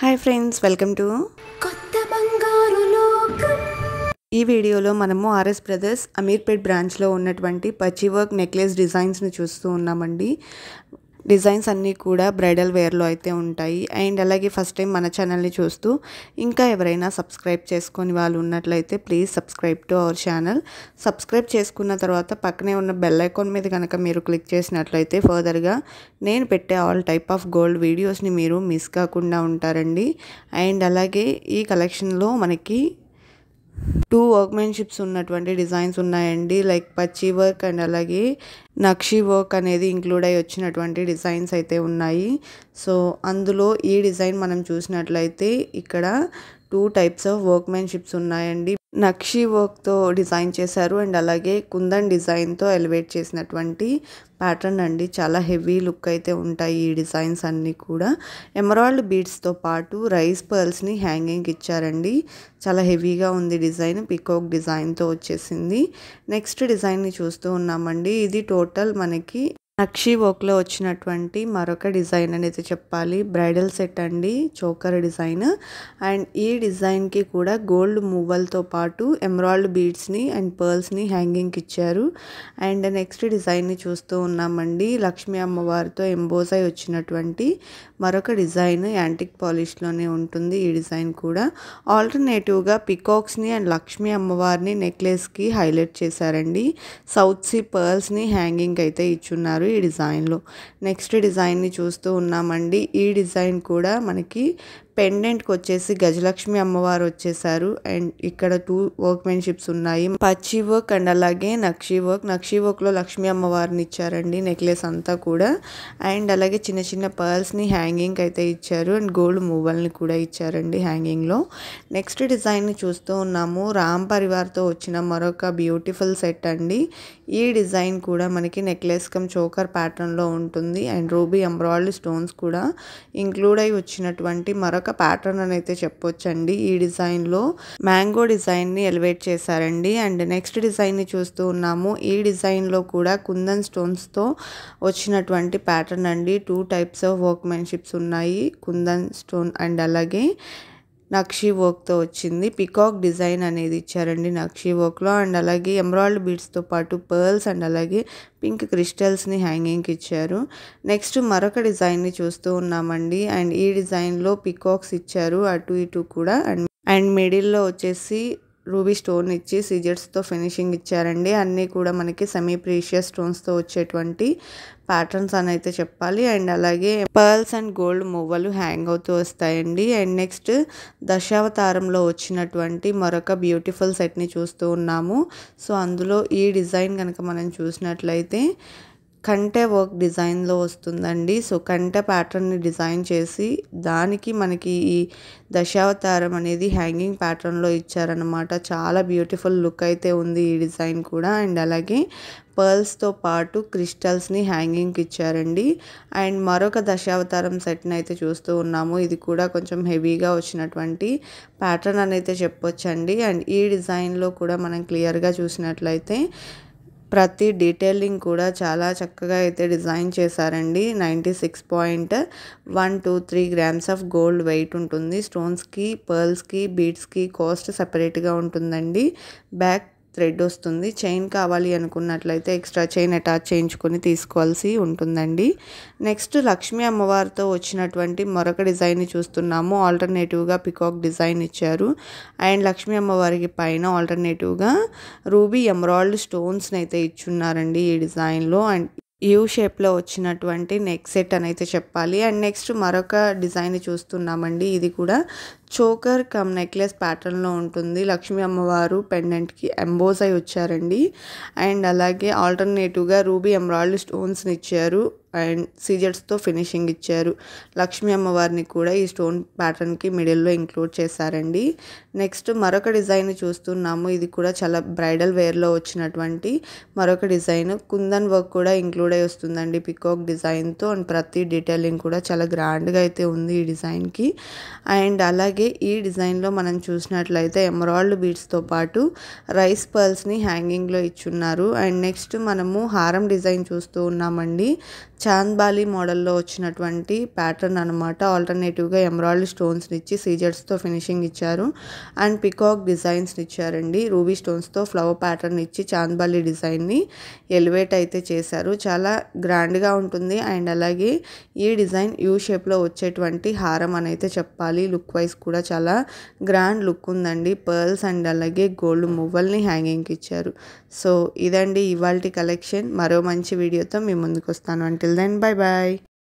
Hi friends welcome to కొత్త బంగారు ఈ వీడియోలో మనము ఆర్ఎస్ బ్రదర్స్ అమీర్పేట్ బ్రాంచ్లో ఉన్నటువంటి పచ్చివర్క్ నెక్లెస్ డిజైన్స్ని చూస్తూ ఉన్నామండి డిజైన్స్ అన్నీ కూడా బ్రైడల్ వేర్లో అయితే ఉంటాయి అండ్ అలాగే ఫస్ట్ టైం మన ఛానల్ని చూస్తూ ఇంకా ఎవరైనా సబ్స్క్రైబ్ చేసుకొని వాళ్ళు ఉన్నట్లయితే please subscribe to our channel subscribe చేసుకున్న తర్వాత పక్కనే ఉన్న బెల్ ఐకాన్ మీద కనుక మీరు క్లిక్ చేసినట్లయితే ఫర్దర్గా నేను పెట్టే ఆల్ టైప్ ఆఫ్ గోల్డ్ వీడియోస్ని మీరు మిస్ కాకుండా ఉంటారండి అండ్ అలాగే ఈ కలెక్షన్లో మనకి టూ వర్క్మెన్షిప్స్ ఉన్నటువంటి డిజైన్స్ ఉన్నాయండి లైక్ పచ్చి వర్క్ అండ్ అలాగే నక్షి వర్క్ అనేది ఇంక్లూడ్ అయ్యి వచ్చినటువంటి డిజైన్స్ అయితే ఉన్నాయి సో అందులో ఈ డిజైన్ మనం చూసినట్లయితే ఇక్కడ టూ టైప్స్ ఆఫ్ వర్క్మెన్షిప్స్ ఉన్నాయండి నక్షి వర్క్తో డిజైన్ చేశారు అండ్ అలాగే కుందన్ డిజైన్తో ఎలివేట్ చేసినటువంటి ప్యాటర్న్ అండి చాలా హెవీ లుక్ అయితే ఉంటాయి ఈ డిజైన్స్ అన్నీ కూడా ఎమరాల్డ్ బీడ్స్తో పాటు రైస్ పర్ల్స్ని హ్యాంగింగ్ ఇచ్చారండి చాలా హెవీగా ఉంది డిజైన్ పికోక్ డిజైన్తో వచ్చేసింది నెక్స్ట్ డిజైన్ని చూస్తూ ఉన్నామండి ఇది టోటల్ మనకి నక్షి వర్క్లో వచ్చినటువంటి మరొక డిజైన్ అనేది చెప్పాలి బ్రైడల్ సెట్ అండి చోకర్ డిజైన్ అండ్ ఈ డిజైన్కి కూడా గోల్డ్ మూవల్తో పాటు ఎమరాల్డ్ బీడ్స్ని అండ్ పర్ల్స్ని హ్యాంగింగ్కి ఇచ్చారు అండ్ నెక్స్ట్ డిజైన్ని చూస్తూ ఉన్నామండి లక్ష్మీ అమ్మవారితో ఎంబోసై వచ్చినటువంటి మరొక డిజైన్ యాంటిక్ పాలిష్లోనే ఉంటుంది ఈ డిజైన్ కూడా ఆల్టర్నేటివ్గా పికాక్స్ని అండ్ లక్ష్మీ అమ్మవారిని నెక్లెస్కి హైలైట్ చేశారండి సౌత్ సీ పర్ల్స్ని హ్యాంగింగ్ అయితే ఇచ్చున్నారు ఈ డిజైన్లో నెక్స్ట్ డిజైన్ని చూస్తూ ఉన్నామండి ఈ డిజైన్ కూడా మనకి పెండెంట్కి వచ్చేసి గజలక్ష్మి అమ్మవారు వచ్చేసారు అండ్ ఇక్కడ టూ వర్క్మెన్షిప్స్ ఉన్నాయి పచ్చి వర్క్ అండ్ అలాగే నక్షి వర్క్ నక్షి వర్క్లో లక్ష్మీ అమ్మవారిని ఇచ్చారండి నెక్లెస్ అంతా కూడా అండ్ అలాగే చిన్న చిన్న పర్ల్స్ని హ్యాంగింగ్ అయితే ఇచ్చారు అండ్ గోల్డ్ మూవల్ని కూడా ఇచ్చారండి హ్యాంగింగ్లో నెక్స్ట్ డిజైన్ని చూస్తూ ఉన్నాము రామ్ పరివార్తో వచ్చిన మరొక బ్యూటిఫుల్ సెట్ అండి ఈ డిజైన్ కూడా మనకి నెక్లెస్ కమ్ చోకర్ ప్యాటర్న్లో ఉంటుంది అండ్ రూబీ ఎంబ్రాయిడరీ స్టోన్స్ కూడా ఇంక్లూడ్ అయి వచ్చినటువంటి మరొక ఒక ప్యాటర్న్ అని అయితే చెప్పొచ్చండి ఈ డిజైన్లో మ్యాంగో డిజైన్ని ఎలివేట్ చేశారండి అండ్ నెక్స్ట్ డిజైన్ని చూస్తూ ఉన్నాము ఈ డిజైన్లో కూడా కుందన్ స్టోన్స్తో వచ్చినటువంటి ప్యాటర్న్ అండి టూ టైప్స్ ఆఫ్ వర్క్మెన్షిప్స్ ఉన్నాయి కుందన్ స్టోన్ అండ్ అలాగే నక్షీ వర్క్తో వచ్చింది పికాక్ డిజైన్ అనేది ఇచ్చారండి నక్షీ వర్క్లో అండ్ అలాగే ఎమరాల్డ్ బీడ్స్తో పాటు పర్ల్స్ అండ్ అలాగే పింక్ క్రిస్టల్స్ని హ్యాంగింగ్కి ఇచ్చారు నెక్స్ట్ మరొక డిజైన్ని చూస్తూ ఉన్నామండి అండ్ ఈ డిజైన్లో పికాక్స్ ఇచ్చారు అటు ఇటు కూడా అండ్ అండ్ మిడిల్లో వచ్చేసి రూబీ స్టోన్ ఇచ్చి సిజర్స్తో ఫినిషింగ్ ఇచ్చారండి అన్నీ కూడా మనకి సెమీ ప్రీషియస్ స్టోన్స్తో వచ్చేటువంటి ప్యాటర్న్స్ అని అయితే చెప్పాలి అండ్ అలాగే పర్ల్స్ అండ్ గోల్డ్ మువ్వలు హ్యాంగ్ అవుతూ వస్తాయండి అండ్ నెక్స్ట్ దశావతారంలో వచ్చినటువంటి మరొక బ్యూటిఫుల్ సెట్ని చూస్తూ ఉన్నాము సో అందులో ఈ డిజైన్ కనుక మనం చూసినట్లయితే కంటె వర్క్ డిజైన్లో వస్తుందండి సో కంటె ప్యాటర్న్ని డిజైన్ చేసి దానికి మనకి ఈ దశావతారం అనేది హ్యాంగింగ్ ప్యాటర్న్లో ఇచ్చారనమాట చాలా బ్యూటిఫుల్ లుక్ అయితే ఉంది ఈ డిజైన్ కూడా అండ్ అలాగే పర్ల్స్తో పాటు క్రిస్టల్స్ని హ్యాంగింగ్కి ఇచ్చారండి అండ్ మరొక దశావతారం సెట్ని అయితే చూస్తూ ఉన్నాము ఇది కూడా కొంచెం హెవీగా వచ్చినటువంటి ప్యాటర్న్ అని అయితే చెప్పొచ్చండి అండ్ ఈ డిజైన్లో కూడా మనం క్లియర్గా చూసినట్లయితే ప్రతి డీటెయిలింగ్ కూడా చాలా చక్కగా అయితే డిజైన్ చేశారండి ninety six point one two three grams of gold weight ఉంటుంది స్టోన్స్కి పర్ల్స్కి బీడ్స్కి కాస్ట్ సపరేట్గా ఉంటుందండి బ్యాక్ థ్రెడ్ వస్తుంది చైన్ కావాలి అనుకున్నట్లయితే ఎక్స్ట్రా చైన్ అటాచ్ చేయించుకొని తీసుకోవాల్సి ఉంటుందండి నెక్స్ట్ లక్ష్మీ అమ్మవారితో వచ్చినటువంటి మరొక డిజైన్ చూస్తున్నాము ఆల్టర్నేటివ్గా పికాక్ డిజైన్ ఇచ్చారు అండ్ లక్ష్మీ అమ్మవారికి పైన ఆల్టర్నేటివ్గా రూబీ ఎమరాల్డ్ స్టోన్స్ని అయితే ఇచ్చున్నారండి ఈ డిజైన్లో అండ్ యూ షేప్లో వచ్చినటువంటి నెక్ సెట్ అని అయితే చెప్పాలి అండ్ నెక్స్ట్ మరొక డిజైన్ చూస్తున్నామండి ఇది కూడా చోకర్ కమ్ నెక్లెస్ ప్యాటర్న్లో ఉంటుంది లక్ష్మీ అమ్మవారు పెండెంట్కి ఎంబోజ్ అయి వచ్చారండి అండ్ అలాగే ఆల్టర్నేటివ్గా రూబీ ఎంబ్రాయిడరీ స్టోన్స్ని ఇచ్చారు అండ్ సీజర్స్తో ఫినిషింగ్ ఇచ్చారు లక్ష్మీ అమ్మవారిని కూడా ఈ స్టోన్ ప్యాటర్న్కి మిడిల్లో ఇంక్లూడ్ చేశారండి నెక్స్ట్ మరొక డిజైన్ చూస్తున్నాము ఇది కూడా చాలా బ్రైడల్ వేర్లో వచ్చినటువంటి మరొక డిజైన్ కుందన్ వర్క్ కూడా ఇంక్లూడ్ అయి వస్తుందండి పికాక్ డిజైన్తో అండ్ ప్రతి డీటెయిలింగ్ కూడా చాలా గ్రాండ్గా అయితే ఉంది ఈ డిజైన్కి అండ్ అలాగే ఈ డిజైన్లో మనం చూసినట్లయితే ఎమరాల్డ్ బీడ్స్తో పాటు రైస్ పర్ల్స్ని హ్యాంగింగ్లో ఇచ్చున్నారు అండ్ నెక్స్ట్ మనము హారం డిజైన్ చూస్తూ ఉన్నామండి చాంద్బాలి మోడల్లో వచ్చినటువంటి ప్యాటర్న్ అనమాట ఆల్టర్నేటివ్గా ఎంబ్రాయిడరీ స్టోన్స్ని ఇచ్చి సీజర్స్తో ఫినిషింగ్ ఇచ్చారు అండ్ పికాక్ డిజైన్స్ని ఇచ్చారండి రూబీ స్టోన్స్తో ఫ్లవర్ ప్యాటర్న్ ఇచ్చి చాంద్బాలి డిజైన్ని ఎలివేట్ అయితే చేశారు చాలా గ్రాండ్గా ఉంటుంది అండ్ అలాగే ఈ డిజైన్ యూ షేప్లో వచ్చేటువంటి హారం అని అయితే చెప్పాలి లుక్ వైజ్ కూడా చాలా గ్రాండ్ లుక్ ఉందండి పర్ల్స్ అండ్ అలాగే గోల్డ్ మువ్వల్ని హ్యాంగింగ్కి ఇచ్చారు సో ఇదండి ఇవాళ కలెక్షన్ మరో మంచి వీడియోతో మీ ముందుకు వస్తాను అంటే Until then, bye bye.